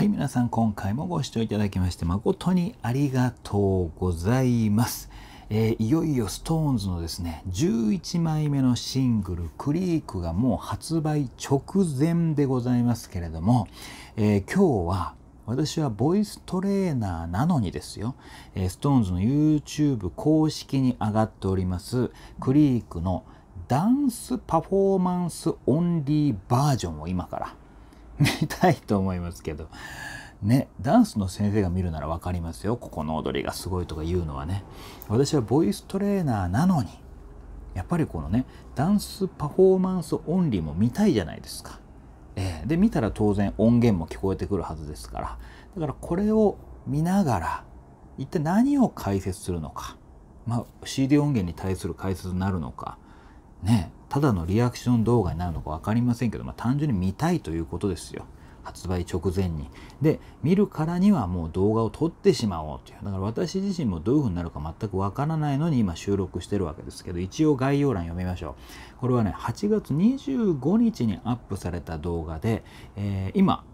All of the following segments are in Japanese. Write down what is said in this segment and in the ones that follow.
はい、皆さん今回もご視聴いただきまして誠にありがとうございます。えー、いよいよ SixTONES のですね、11枚目のシングル、クリークがもう発売直前でございますけれども、えー、今日は私はボイストレーナーなのにですよ、えー、SixTONES の YouTube 公式に上がっております、クリークのダンスパフォーマンスオンリーバージョンを今から見たいと思いますけど。ね、ダンスの先生が見るなら分かりますよ。ここの踊りがすごいとか言うのはね。私はボイストレーナーなのに、やっぱりこのね、ダンスパフォーマンスオンリーも見たいじゃないですか。えー、で、見たら当然音源も聞こえてくるはずですから。だからこれを見ながら、一体何を解説するのか。まあ、CD 音源に対する解説になるのか。ねただのリアクション動画になるのか分かりませんけど、まあ、単純に見たいということですよ発売直前にで見るからにはもう動画を撮ってしまおうというだから私自身もどういうふうになるか全くわからないのに今収録してるわけですけど一応概要欄読みましょうこれはね8月25日にアップされた動画で、えー、今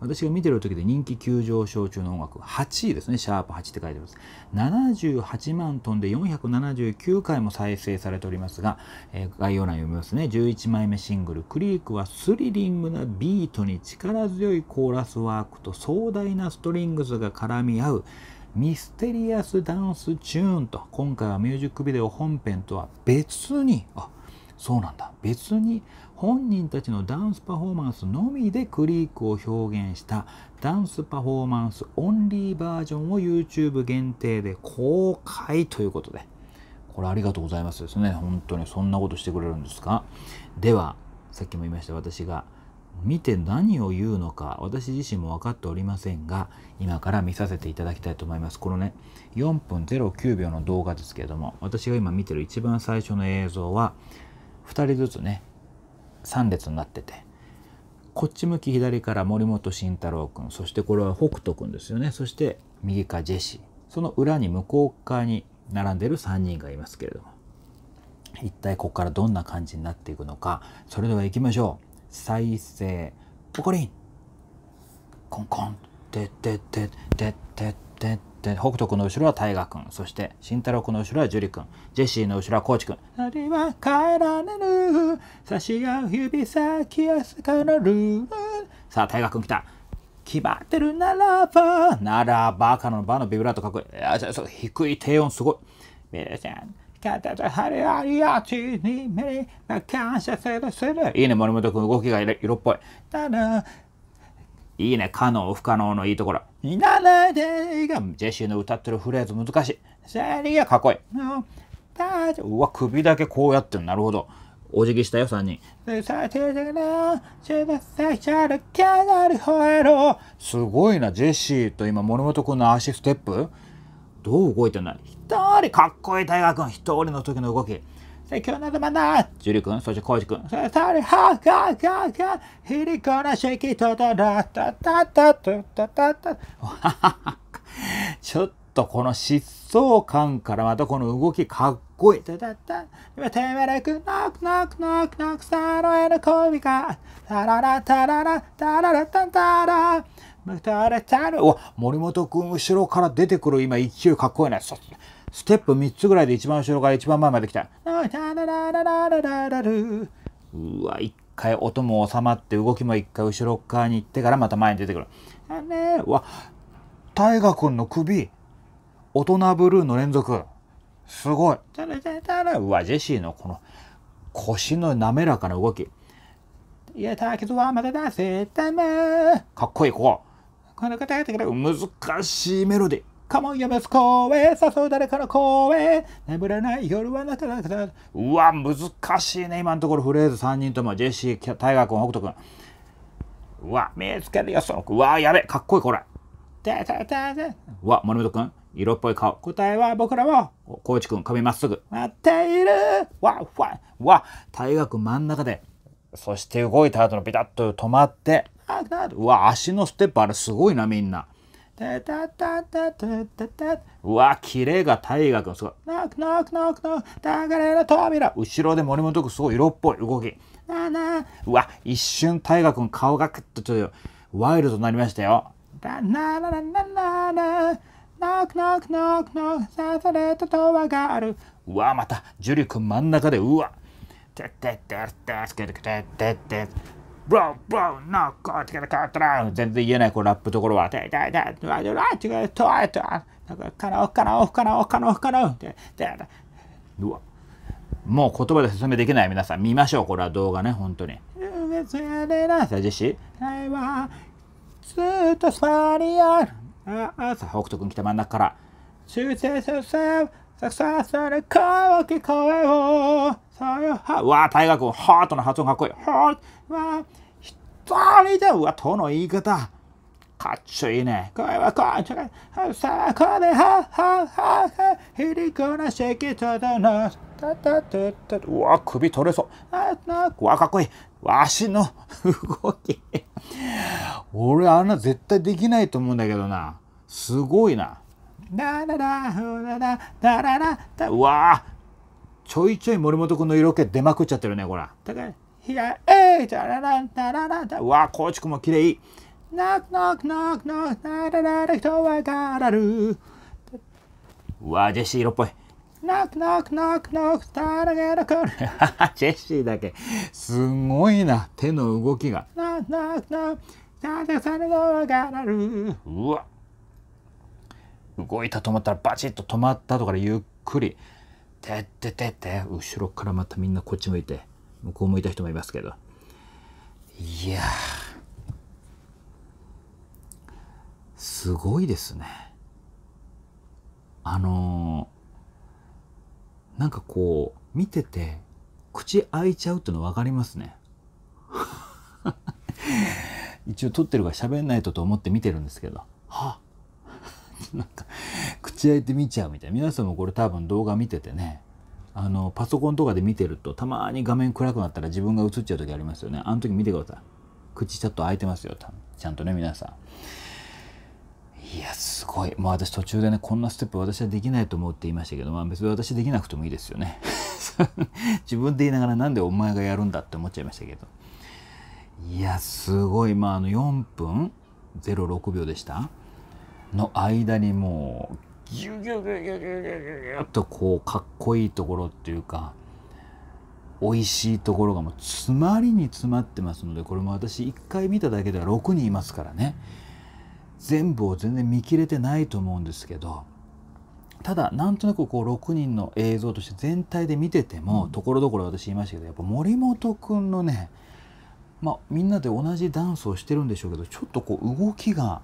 私が見てる時で人気急上昇中の音楽8位ですねシャープ8って書いてます78万トンで479回も再生されておりますが、えー、概要欄読みますね11枚目シングル「クリーク」はスリリングなビートに力強いコーラスワークと壮大なストリングスが絡み合うミステリアスダンスチューンと今回はミュージックビデオ本編とは別にあっそうなんだ別に本人たちのダンスパフォーマンスのみでクリークを表現したダンスパフォーマンスオンリーバージョンを YouTube 限定で公開ということでこれありがとうございますですね本当にそんなことしてくれるんですかではさっきも言いました私が見て何を言うのか私自身も分かっておりませんが今から見させていただきたいと思いますこのね4分09秒の動画ですけれども私が今見てる一番最初の映像は2人ずつね3列になっててこっち向き左から森本慎太郎君そしてこれは北斗くんですよねそして右かジェシーその裏に向こう側に並んでる3人がいますけれども一体ここからどんな感じになっていくのかそれでは行きましょう再生ポコリンコンコンテッテッテッテッテッテッ北斗君の後ろは大河君そして慎太郎君の後ろは樹里君ジェシーの後ろはコーチ君あれは帰られる差し合う指先やすかのルーさあ大河君来た決まってるならばならばからのバのビブラートかっこいいそう低い低音すごい皆さん片手張りありあちに目感謝するするいいね森本君動きが色っぽいただいいね。可能、不可能のいいところ。いないでが、ジェシーの歌ってるフレーズ難しい。シリがかっこいい。うわ、首だけこうやってる。なるほど。お辞儀したよ、3人。すごいな、ジェシーと今、森本君の足ステップどう動いてんい一人かっこいい大学君一人の時の動き。最強な玉だ樹里君、そして浩二君。ちょっとこの疾走感からまたこの動きかっこいい。たたた。今、てめれく、ノクノクノクノク、サロエの恋が、タララタララ、タララタンタラ。ムタラタラ。お、森本君後ろから出てくる今勢いかっこいいな。そステップ3つぐらいで一番後ろから一番前まで来た。うわ、一回音も収まって動きも一回後ろ側に行ってからまた前に出てくる。あねーわ、大河君の首、大人ブルーの連続。すごい。うわ、ジェシーのこの腰の滑らかな動き。いや、たけどはまだ出せたまかっこいい、ここ。この方てくれ。難しいメロディー。かもンやめす声誘う誰かの声眠れない夜はなかなかだうわ難しいね今のところフレーズ3人ともジェシー大河君北斗君うわ見つけるよそのうわやべかっこいいこれててててうわ森本君色っぽい顔答えは僕らはコー君髪まっすぐ待っているわわわ大河君真ん中でそして動いた後のピタッと止まってうわ足のステップあれすごいなみんなタタタタタタタうわ、綺麗が大河君すごい。ノックノックノックノック、の扉。後ろで森本君すごい色っぽい動き。なあなあ。うわ、一瞬大河君顔がクッとちょっとワイルドになりましたよ。だなななななな。ノックノックノックノック、サレとわがある。うわ、また、ジュリ君真ん中で、うわ。てっててっててっててて。ブローブローノックをつけてカットラウン全然言えないこのラップところは。ててててラジオラジオトワイトなんかカラオカラオカラオカラオカラオってててうわもう言葉で説明できない皆さん見ましょうこれは動画ね本当に。別にれなさジェシー。はずっとスパリアル。ああさあ北斗君来た真ん中から。修正させサクササルサきサをさよは、うわ、大河君、ハートの発音かっこいい。ハート、わ、一人で、うわ、との言い方。かっちょいいね。これはこっちょさあ、これ、は、は、は、は、ひりこなしきただの、たたたた、うわ、首取れそう。あ、な、うわ、かっこいい。わしの動き。俺、あんな絶対できないと思うんだけどな。すごいな。だらら、うらら、だらら、だ、うわちょいちょい森本君の色気出まくっちゃってるね、こら。だから、ひえい、ららん、たららん、たわあ、コーチ君も綺麗。なくならら人はらる。わあ、ジェシー色っぽい。たららくる。ジェシーだけ。すごいな、手の動きが。たらさのわらる。うわ。動いたと思ったらバチッと止まったとかでゆっくり。てててて後ろからまたみんなこっち向いて向こう向いた人もいますけどいやすごいですねあのー、なんかこう見てて口開いちゃうっての分かりますね 一応撮ってるから喋んないとと思って見てるんですけどは なんか口開いて見ちゃうみたいな皆さんもこれ多分動画見ててねあのパソコンとかで見てるとたまに画面暗くなったら自分が映っちゃう時ありますよねあの時見てください口ちょっと開いてますよちゃんとね皆さんいやすごいもう私途中でねこんなステップ私はできないと思うって言いましたけどまあ別に私できなくてもいいですよね 自分で言いながらなんでお前がやるんだって思っちゃいましたけどいやすごいまああの4分06秒でしたの間にもうギュギュギュギュギュギュギュギュッとこうかっこいいところっていうか美味しいところがもう詰まりに詰まってますのでこれも私1回見ただけでは6人いますからね全部を全然見切れてないと思うんですけどただなんとなくこう6人の映像として全体で見ててもところどころ私言いましたけどやっぱ森本君のねまあみんなで同じダンスをしてるんでしょうけどちょっとこう動きが。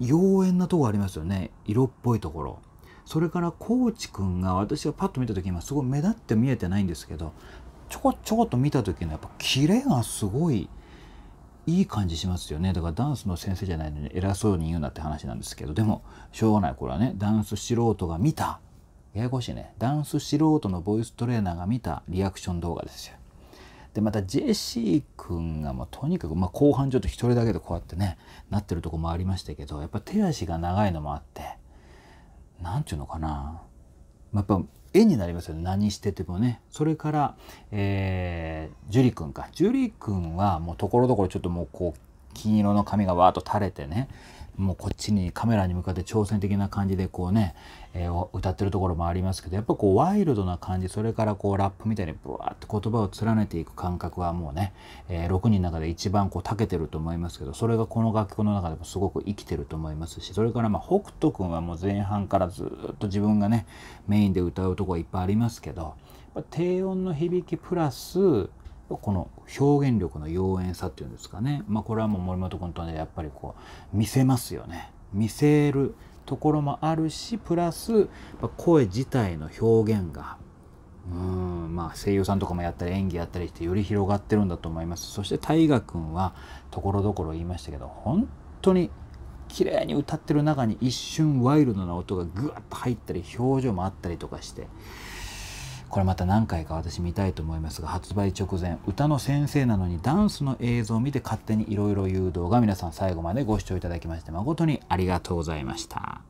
妖艶なとこありますよね色っぽいところそれからコーチくんが私がパッと見た時今すごい目立って見えてないんですけどちょこちょこっと見た時のやっぱキレがすごいいい感じしますよねだからダンスの先生じゃないのに偉そうに言うなって話なんですけどでもしょうがないこれはねダンス素人が見たややこしいねダンス素人のボイストレーナーが見たリアクション動画ですよでまたジェシー君がもうとにかく、まあ、後半ちょっと1人だけでこうやってねなってるとこもありましたけどやっぱ手足が長いのもあって何て言うのかな、まあ、やっぱ絵になりますよね何しててもねそれから、えー、ジュリ君かジュリ君はもうところどころちょっともうこう金色の髪がわーっと垂れてねもうこっちにカメラに向かって挑戦的な感じでこうね、えー、歌ってるところもありますけどやっぱこうワイルドな感じそれからこうラップみたいにブワーって言葉を連ねていく感覚はもうね、えー、6人の中で一番こう長けてると思いますけどそれがこの楽曲の中でもすごく生きてると思いますしそれからまあ北斗くんはもう前半からずっと自分がねメインで歌うとこいっぱいありますけど低音の響きプラスこの表現力の妖艶さっていうんですかね、まあ、これはもう森本君とねやっぱりこう見せますよね見せるところもあるしプラス声自体の表現がうんまあ声優さんとかもやったり演技やったりしてより広がってるんだと思いますそして大河君はところどころ言いましたけど本当に綺麗に歌ってる中に一瞬ワイルドな音がぐわっと入ったり表情もあったりとかしてこれまた何回か私見たいと思いますが発売直前歌の先生なのにダンスの映像を見て勝手にいろいろ誘導が皆さん最後までご視聴いただきまして誠にありがとうございました。